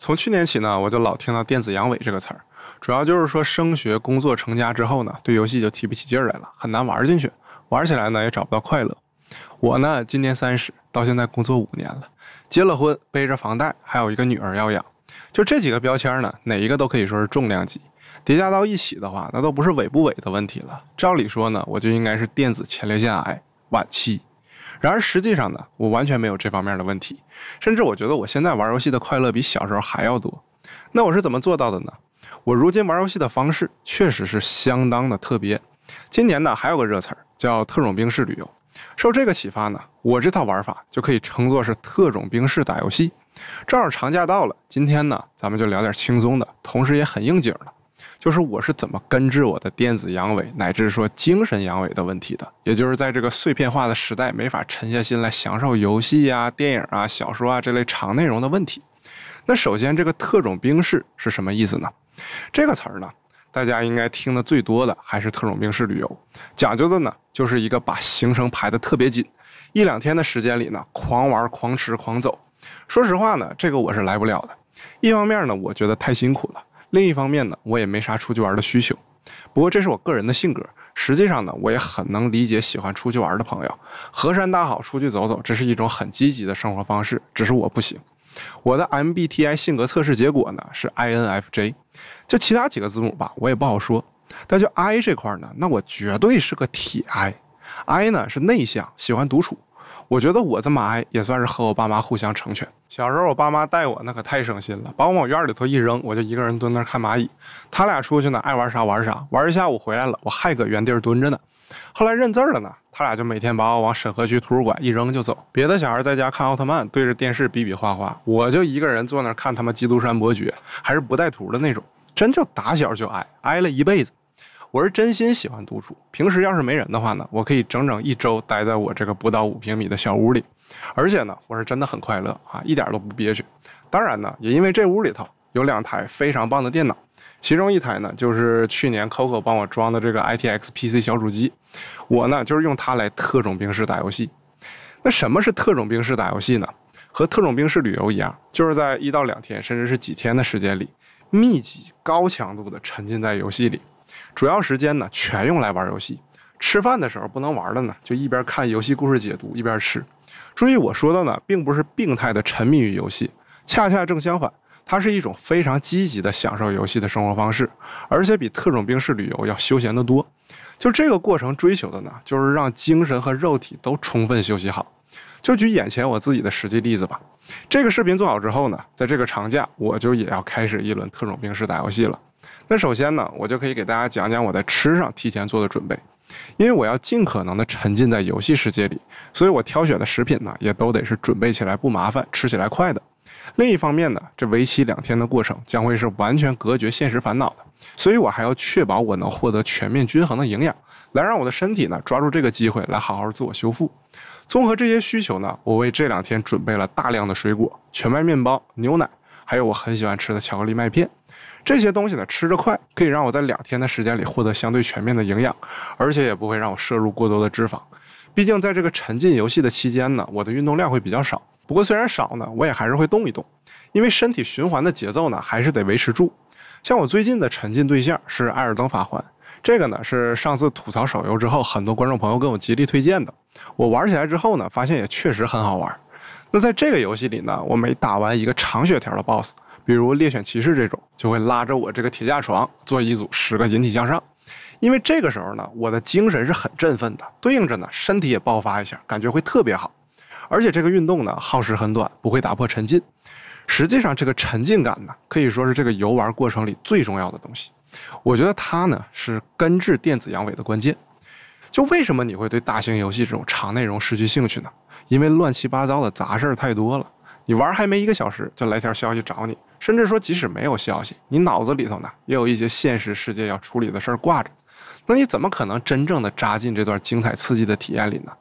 从去年起呢，我就老听到“电子阳痿”这个词儿，主要就是说升学、工作、成家之后呢，对游戏就提不起劲儿来了，很难玩进去，玩起来呢也找不到快乐。我呢今年三十，到现在工作五年了，结了婚，背着房贷，还有一个女儿要养，就这几个标签呢，哪一个都可以说是重量级，叠加到一起的话，那都不是“伪不伪的问题了。照理说呢，我就应该是电子前列腺癌晚期。然而实际上呢，我完全没有这方面的问题，甚至我觉得我现在玩游戏的快乐比小时候还要多。那我是怎么做到的呢？我如今玩游戏的方式确实是相当的特别。今年呢，还有个热词儿叫“特种兵式旅游”，受这个启发呢，我这套玩法就可以称作是“特种兵式打游戏”。正好长假到了，今天呢，咱们就聊点轻松的，同时也很应景的。就是我是怎么根治我的电子阳痿，乃至说精神阳痿的问题的？也就是在这个碎片化的时代，没法沉下心来享受游戏啊、电影啊、小说啊这类长内容的问题。那首先，这个特种兵式是什么意思呢？这个词儿呢，大家应该听的最多的还是特种兵式旅游，讲究的呢就是一个把行程排的特别紧，一两天的时间里呢，狂玩、狂吃、狂走。说实话呢，这个我是来不了的。一方面呢，我觉得太辛苦了。另一方面呢，我也没啥出去玩的需求。不过这是我个人的性格。实际上呢，我也很能理解喜欢出去玩的朋友。河山大好，出去走走，这是一种很积极的生活方式。只是我不行。我的 MBTI 性格测试结果呢是 INFJ。就其他几个字母吧，我也不好说。但就 I 这块呢，那我绝对是个铁 I。I 呢是内向，喜欢独处。我觉得我这么矮也算是和我爸妈互相成全。小时候我爸妈带我那可太省心了，把我往院里头一扔，我就一个人蹲那看蚂蚁。他俩出去呢，爱玩啥玩啥，玩一下午回来了，我还搁原地蹲着呢。后来认字了呢，他俩就每天把我往沈河区图书馆一扔就走。别的小孩在家看奥特曼，对着电视比比划划，我就一个人坐那看他们基督山伯爵》，还是不带图的那种，真就打小就矮，矮了一辈子。我是真心喜欢独处，平时要是没人的话呢，我可以整整一周待在我这个不到五平米的小屋里，而且呢，我是真的很快乐啊，一点都不憋屈。当然呢，也因为这屋里头有两台非常棒的电脑，其中一台呢就是去年 Coco 帮我装的这个 ITX PC 小主机，我呢就是用它来特种兵式打游戏。那什么是特种兵式打游戏呢？和特种兵式旅游一样，就是在一到两天，甚至是几天的时间里，密集高强度的沉浸在游戏里。主要时间呢，全用来玩游戏。吃饭的时候不能玩了呢，就一边看游戏故事解读，一边吃。注意我说的呢，并不是病态的沉迷于游戏，恰恰正相反，它是一种非常积极的享受游戏的生活方式，而且比特种兵式旅游要休闲得多。就这个过程追求的呢，就是让精神和肉体都充分休息好。就举眼前我自己的实际例子吧，这个视频做好之后呢，在这个长假，我就也要开始一轮特种兵式打游戏了。那首先呢，我就可以给大家讲讲我在吃上提前做的准备，因为我要尽可能的沉浸在游戏世界里，所以我挑选的食品呢，也都得是准备起来不麻烦、吃起来快的。另一方面呢，这为期两天的过程将会是完全隔绝现实烦恼的，所以我还要确保我能获得全面均衡的营养，来让我的身体呢抓住这个机会来好好自我修复。综合这些需求呢，我为这两天准备了大量的水果、全麦面包、牛奶，还有我很喜欢吃的巧克力麦片。这些东西呢，吃着快，可以让我在两天的时间里获得相对全面的营养，而且也不会让我摄入过多的脂肪。毕竟在这个沉浸游戏的期间呢，我的运动量会比较少。不过虽然少呢，我也还是会动一动，因为身体循环的节奏呢，还是得维持住。像我最近的沉浸对象是《艾尔登法环》，这个呢是上次吐槽手游之后，很多观众朋友跟我极力推荐的。我玩起来之后呢，发现也确实很好玩。那在这个游戏里呢，我每打完一个长血条的 BOSS。比如猎犬骑士这种，就会拉着我这个铁架床做一组十个引体向上，因为这个时候呢，我的精神是很振奋的，对应着呢，身体也爆发一下，感觉会特别好。而且这个运动呢，耗时很短，不会打破沉浸。实际上，这个沉浸感呢，可以说是这个游玩过程里最重要的东西。我觉得它呢，是根治电子阳痿的关键。就为什么你会对大型游戏这种长内容失去兴趣呢？因为乱七八糟的杂事儿太多了，你玩还没一个小时，就来条消息找你。甚至说，即使没有消息，你脑子里头呢，也有一些现实世界要处理的事儿挂着，那你怎么可能真正的扎进这段精彩刺激的体验里呢？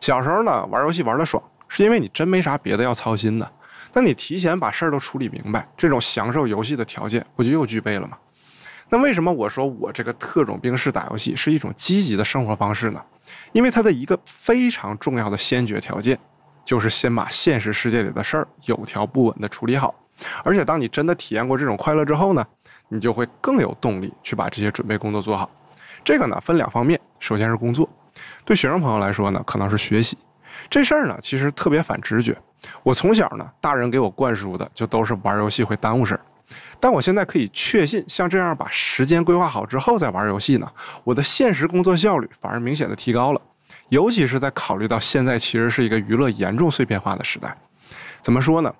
小时候呢，玩游戏玩得爽，是因为你真没啥别的要操心的。那你提前把事儿都处理明白，这种享受游戏的条件不就又具备了吗？那为什么我说我这个特种兵式打游戏是一种积极的生活方式呢？因为它的一个非常重要的先决条件，就是先把现实世界里的事儿有条不紊地处理好。而且，当你真的体验过这种快乐之后呢，你就会更有动力去把这些准备工作做好。这个呢分两方面，首先是工作，对学生朋友来说呢，可能是学习。这事儿呢，其实特别反直觉。我从小呢，大人给我灌输的就都是玩游戏会耽误事儿，但我现在可以确信，像这样把时间规划好之后再玩游戏呢，我的现实工作效率反而明显的提高了。尤其是在考虑到现在其实是一个娱乐严重碎片化的时代，怎么说呢？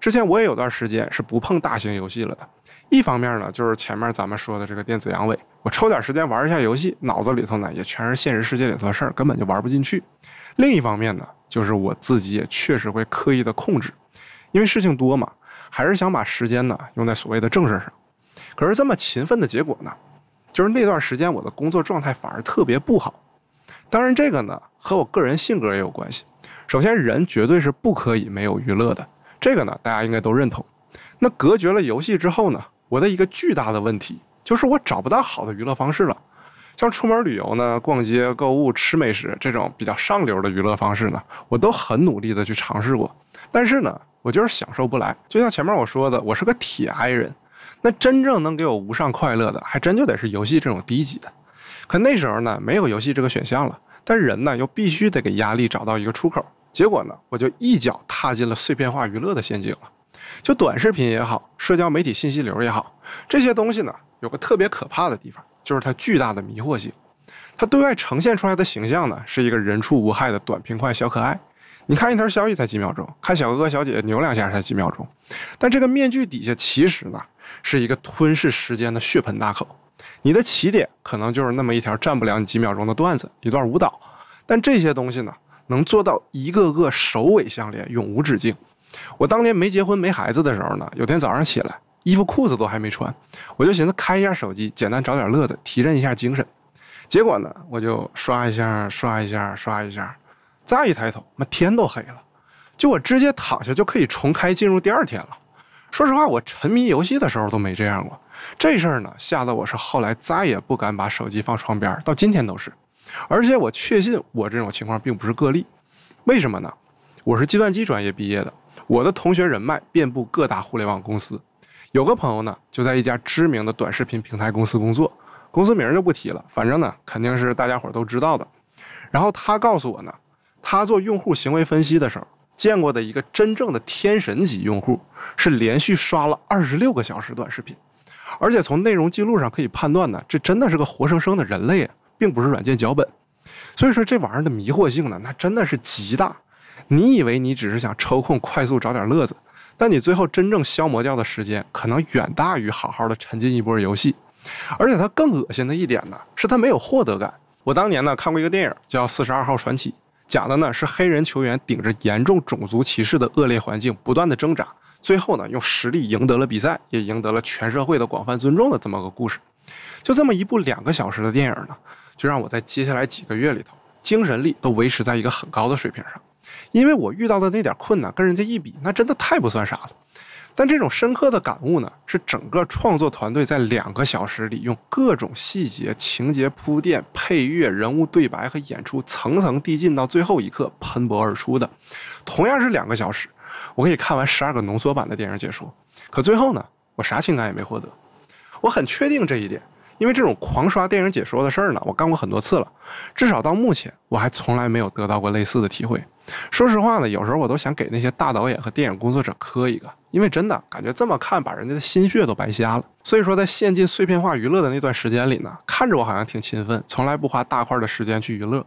之前我也有段时间是不碰大型游戏了的，一方面呢，就是前面咱们说的这个电子阳痿，我抽点时间玩一下游戏，脑子里头呢也全是现实世界里头事儿，根本就玩不进去；另一方面呢，就是我自己也确实会刻意的控制，因为事情多嘛，还是想把时间呢用在所谓的正事儿上。可是这么勤奋的结果呢，就是那段时间我的工作状态反而特别不好。当然，这个呢和我个人性格也有关系。首先，人绝对是不可以没有娱乐的。这个呢，大家应该都认同。那隔绝了游戏之后呢，我的一个巨大的问题就是我找不到好的娱乐方式了。像出门旅游呢、逛街购物、吃美食这种比较上流的娱乐方式呢，我都很努力的去尝试过。但是呢，我就是享受不来。就像前面我说的，我是个铁 i 人。那真正能给我无上快乐的，还真就得是游戏这种低级的。可那时候呢，没有游戏这个选项了。但人呢，又必须得给压力找到一个出口。结果呢，我就一脚踏进了碎片化娱乐的陷阱了。就短视频也好，社交媒体信息流也好，这些东西呢，有个特别可怕的地方，就是它巨大的迷惑性。它对外呈现出来的形象呢，是一个人畜无害的短平快小可爱。你看一条消息才几秒钟，看小哥哥小姐姐扭两下才几秒钟。但这个面具底下，其实呢，是一个吞噬时间的血盆大口。你的起点可能就是那么一条占不了你几秒钟的段子，一段舞蹈。但这些东西呢？能做到一个个首尾相连，永无止境。我当年没结婚没孩子的时候呢，有天早上起来，衣服裤子都还没穿，我就寻思开一下手机，简单找点乐子，提振一下精神。结果呢，我就刷一下，刷一下，刷一下，再一抬头，妈天都黑了，就我直接躺下就可以重开进入第二天了。说实话，我沉迷游戏的时候都没这样过。这事儿呢，吓得我是后来再也不敢把手机放床边到今天都是。而且我确信，我这种情况并不是个例。为什么呢？我是计算机专业毕业的，我的同学人脉遍布各大互联网公司。有个朋友呢，就在一家知名的短视频平台公司工作，公司名就不提了，反正呢肯定是大家伙都知道的。然后他告诉我呢，他做用户行为分析的时候，见过的一个真正的天神级用户，是连续刷了二十六个小时短视频，而且从内容记录上可以判断呢，这真的是个活生生的人类。啊。并不是软件脚本，所以说这玩意儿的迷惑性呢，那真的是极大。你以为你只是想抽空快速找点乐子，但你最后真正消磨掉的时间，可能远大于好好的沉浸一波游戏。而且它更恶心的一点呢，是它没有获得感。我当年呢看过一个电影叫《四十二号传奇》，讲的呢是黑人球员顶着严重种族歧视的恶劣环境，不断的挣扎，最后呢用实力赢得了比赛，也赢得了全社会的广泛尊重的这么个故事。就这么一部两个小时的电影呢。就让我在接下来几个月里头，精神力都维持在一个很高的水平上，因为我遇到的那点困难跟人家一比，那真的太不算啥了。但这种深刻的感悟呢，是整个创作团队在两个小时里用各种细节、情节铺垫、配乐、人物对白和演出层层递进到最后一刻喷薄而出的。同样是两个小时，我可以看完十二个浓缩版的电影解说，可最后呢，我啥情感也没获得。我很确定这一点。因为这种狂刷电影解说的事儿呢，我干过很多次了，至少到目前我还从来没有得到过类似的体会。说实话呢，有时候我都想给那些大导演和电影工作者磕一个，因为真的感觉这么看，把人家的心血都白瞎了。所以说，在陷进碎片化娱乐的那段时间里呢，看着我好像挺勤奋，从来不花大块的时间去娱乐，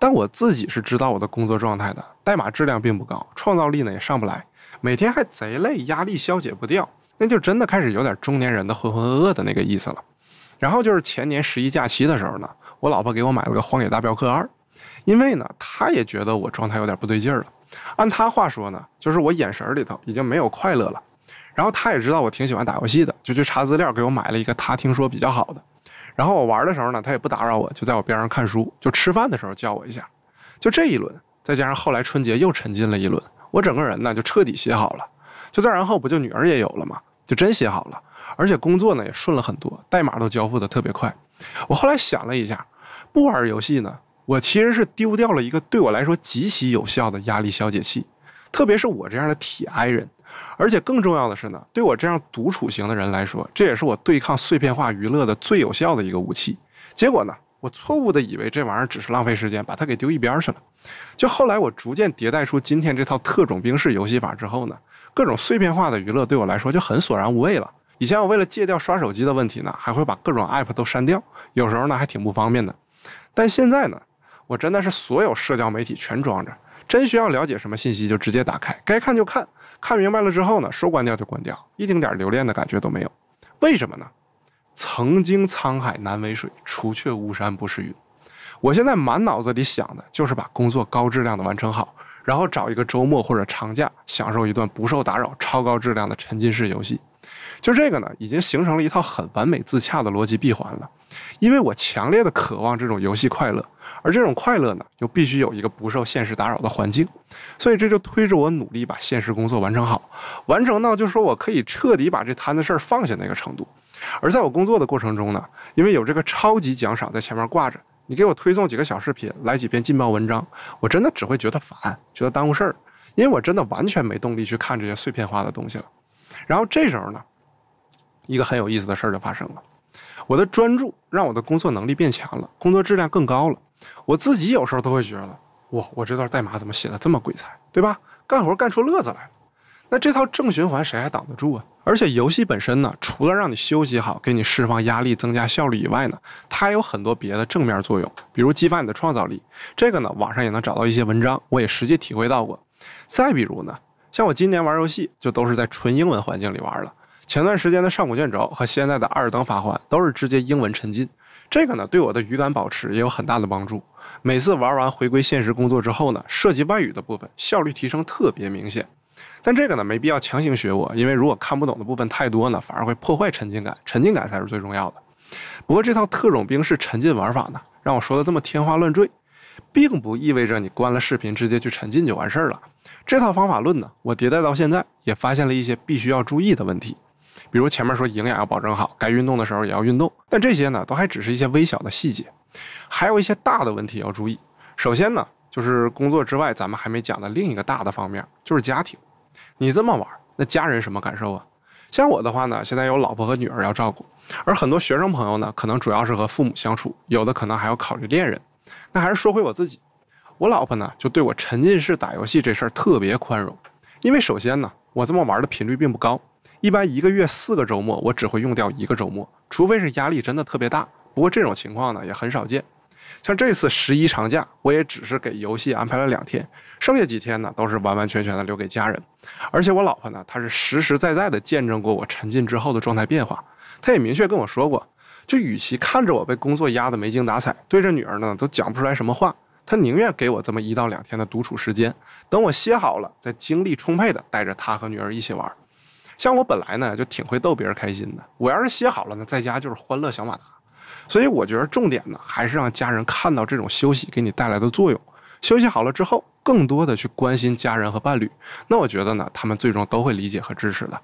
但我自己是知道我的工作状态的，代码质量并不高，创造力呢也上不来，每天还贼累，压力消解不掉，那就真的开始有点中年人的浑浑噩噩的那个意思了。然后就是前年十一假期的时候呢，我老婆给我买了个《荒野大镖客二》，因为呢，她也觉得我状态有点不对劲儿了。按她话说呢，就是我眼神里头已经没有快乐了。然后她也知道我挺喜欢打游戏的，就去查资料给我买了一个她听说比较好的。然后我玩的时候呢，她也不打扰我，就在我边上看书，就吃饭的时候叫我一下。就这一轮，再加上后来春节又沉浸了一轮，我整个人呢就彻底写好了。就再然后不就女儿也有了嘛，就真写好了。而且工作呢也顺了很多，代码都交付的特别快。我后来想了一下，不玩游戏呢，我其实是丢掉了一个对我来说极其有效的压力消解器，特别是我这样的铁 I 人。而且更重要的是呢，对我这样独处型的人来说，这也是我对抗碎片化娱乐的最有效的一个武器。结果呢，我错误的以为这玩意儿只是浪费时间，把它给丢一边去了。就后来我逐渐迭代出今天这套特种兵式游戏法之后呢，各种碎片化的娱乐对我来说就很索然无味了。以前我为了戒掉刷手机的问题呢，还会把各种 app 都删掉，有时候呢还挺不方便的。但现在呢，我真的是所有社交媒体全装着，真需要了解什么信息就直接打开，该看就看，看明白了之后呢，说关掉就关掉，一丁点留恋的感觉都没有。为什么呢？曾经沧海难为水，除却巫山不是云。我现在满脑子里想的就是把工作高质量的完成好，然后找一个周末或者长假，享受一段不受打扰、超高质量的沉浸式游戏。就这个呢，已经形成了一套很完美自洽的逻辑闭环了。因为我强烈的渴望这种游戏快乐，而这种快乐呢，又必须有一个不受现实打扰的环境，所以这就推着我努力把现实工作完成好，完成到就说我可以彻底把这摊子事儿放下那个程度。而在我工作的过程中呢，因为有这个超级奖赏在前面挂着，你给我推送几个小视频，来几篇劲爆文章，我真的只会觉得烦，觉得耽误事儿，因为我真的完全没动力去看这些碎片化的东西了。然后这时候呢。一个很有意思的事儿就发生了，我的专注让我的工作能力变强了，工作质量更高了。我自己有时候都会觉得，哇，我这段代码怎么写的这么鬼才，对吧？干活干出乐子来了。那这套正循环谁还挡得住啊？而且游戏本身呢，除了让你休息好、给你释放压力、增加效率以外呢，它还有很多别的正面作用，比如激发你的创造力。这个呢，网上也能找到一些文章，我也实际体会到过。再比如呢，像我今年玩游戏，就都是在纯英文环境里玩了。前段时间的上古卷轴和现在的二等法环都是直接英文沉浸，这个呢对我的语感保持也有很大的帮助。每次玩完回归现实工作之后呢，涉及外语的部分效率提升特别明显。但这个呢没必要强行学我，因为如果看不懂的部分太多呢，反而会破坏沉浸感，沉浸感才是最重要的。不过这套特种兵式沉浸玩法呢，让我说的这么天花乱坠，并不意味着你关了视频直接去沉浸就完事儿了。这套方法论呢，我迭代到现在也发现了一些必须要注意的问题。比如前面说营养要保证好，该运动的时候也要运动，但这些呢都还只是一些微小的细节，还有一些大的问题要注意。首先呢，就是工作之外咱们还没讲的另一个大的方面，就是家庭。你这么玩，那家人什么感受啊？像我的话呢，现在有老婆和女儿要照顾，而很多学生朋友呢，可能主要是和父母相处，有的可能还要考虑恋人。那还是说回我自己，我老婆呢就对我沉浸式打游戏这事儿特别宽容，因为首先呢，我这么玩的频率并不高。一般一个月四个周末，我只会用掉一个周末，除非是压力真的特别大。不过这种情况呢也很少见。像这次十一长假，我也只是给游戏安排了两天，剩下几天呢都是完完全全的留给家人。而且我老婆呢，她是实实在在的见证过我沉浸之后的状态变化。她也明确跟我说过，就与其看着我被工作压得没精打采，对着女儿呢都讲不出来什么话，她宁愿给我这么一到两天的独处时间，等我歇好了，再精力充沛的带着她和女儿一起玩。像我本来呢就挺会逗别人开心的，我要是歇好了呢，在家就是欢乐小马达，所以我觉得重点呢还是让家人看到这种休息给你带来的作用。休息好了之后，更多的去关心家人和伴侣，那我觉得呢，他们最终都会理解和支持的。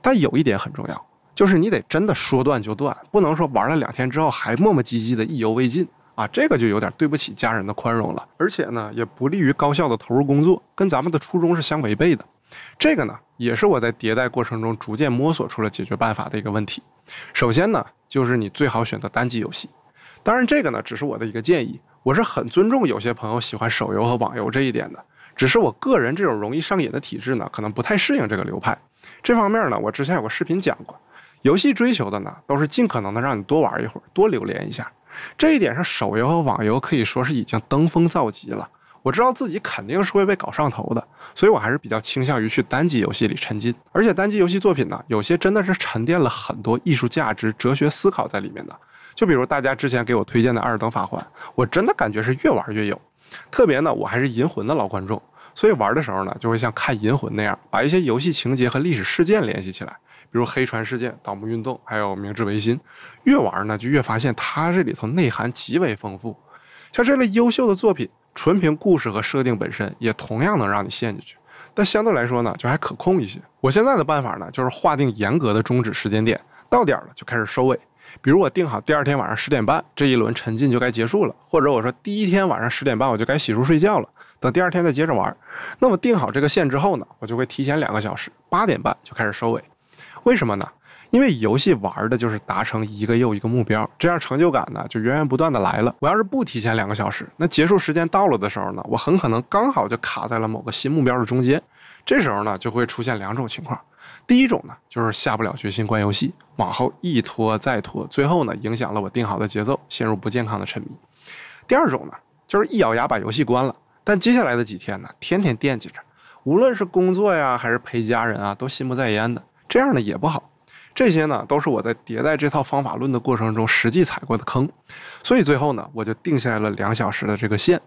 但有一点很重要，就是你得真的说断就断，不能说玩了两天之后还磨磨唧唧的意犹未尽啊，这个就有点对不起家人的宽容了，而且呢也不利于高效的投入工作，跟咱们的初衷是相违背的。这个呢。也是我在迭代过程中逐渐摸索出了解决办法的一个问题。首先呢，就是你最好选择单机游戏。当然，这个呢只是我的一个建议。我是很尊重有些朋友喜欢手游和网游这一点的。只是我个人这种容易上瘾的体质呢，可能不太适应这个流派。这方面呢，我之前有个视频讲过。游戏追求的呢，都是尽可能的让你多玩一会儿，多留恋一下。这一点上，手游和网游可以说是已经登峰造极了。我知道自己肯定是会被搞上头的，所以我还是比较倾向于去单机游戏里沉浸。而且单机游戏作品呢，有些真的是沉淀了很多艺术价值、哲学思考在里面的。就比如大家之前给我推荐的《二等法环》，我真的感觉是越玩越有。特别呢，我还是《银魂》的老观众，所以玩的时候呢，就会像看《银魂》那样，把一些游戏情节和历史事件联系起来，比如黑船事件、倒幕运动，还有明治维新。越玩呢，就越发现它这里头内涵极为丰富。像这类优秀的作品。纯凭故事和设定本身，也同样能让你陷进去，但相对来说呢，就还可控一些。我现在的办法呢，就是划定严格的终止时间点，到点儿了就开始收尾。比如我定好第二天晚上十点半，这一轮沉浸就该结束了；或者我说第一天晚上十点半，我就该洗漱睡觉了，等第二天再接着玩。那么定好这个线之后呢，我就会提前两个小时，八点半就开始收尾。为什么呢？因为游戏玩的就是达成一个又一个目标，这样成就感呢就源源不断的来了。我要是不提前两个小时，那结束时间到了的时候呢，我很可能刚好就卡在了某个新目标的中间，这时候呢就会出现两种情况。第一种呢就是下不了决心关游戏，往后一拖再拖，最后呢影响了我定好的节奏，陷入不健康的沉迷。第二种呢就是一咬牙把游戏关了，但接下来的几天呢，天天惦记着，无论是工作呀还是陪家人啊，都心不在焉的，这样呢也不好。这些呢，都是我在迭代这套方法论的过程中实际踩过的坑，所以最后呢，我就定下来了两小时的这个线。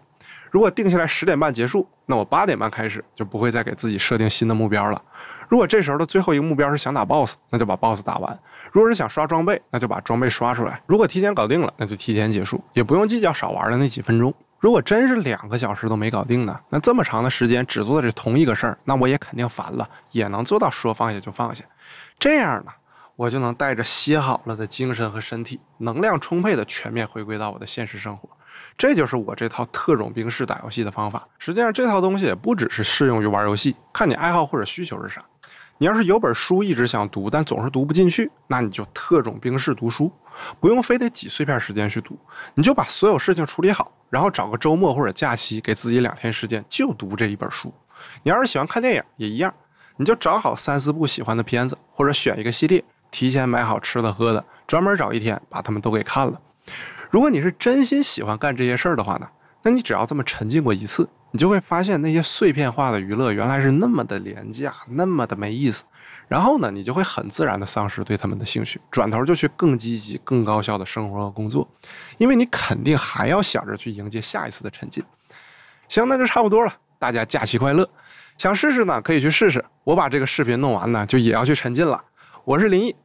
如果定下来十点半结束，那我八点半开始就不会再给自己设定新的目标了。如果这时候的最后一个目标是想打 boss，那就把 boss 打完；如果是想刷装备，那就把装备刷出来。如果提前搞定了，那就提前结束，也不用计较少玩的那几分钟。如果真是两个小时都没搞定呢，那这么长的时间只做这同一个事儿，那我也肯定烦了，也能做到说放下就放下。这样呢？我就能带着歇好了的精神和身体，能量充沛的全面回归到我的现实生活。这就是我这套特种兵式打游戏的方法。实际上，这套东西也不只是适用于玩游戏，看你爱好或者需求是啥。你要是有本书一直想读，但总是读不进去，那你就特种兵式读书，不用非得挤碎片时间去读，你就把所有事情处理好，然后找个周末或者假期给自己两天时间就读这一本书。你要是喜欢看电影，也一样，你就找好三四部喜欢的片子，或者选一个系列。提前买好吃的喝的，专门找一天把他们都给看了。如果你是真心喜欢干这些事儿的话呢，那你只要这么沉浸过一次，你就会发现那些碎片化的娱乐原来是那么的廉价，那么的没意思。然后呢，你就会很自然的丧失对他们的兴趣，转头就去更积极、更高效的生活和工作，因为你肯定还要想着去迎接下一次的沉浸。行，那就差不多了，大家假期快乐。想试试呢，可以去试试。我把这个视频弄完呢，就也要去沉浸了。我是林毅。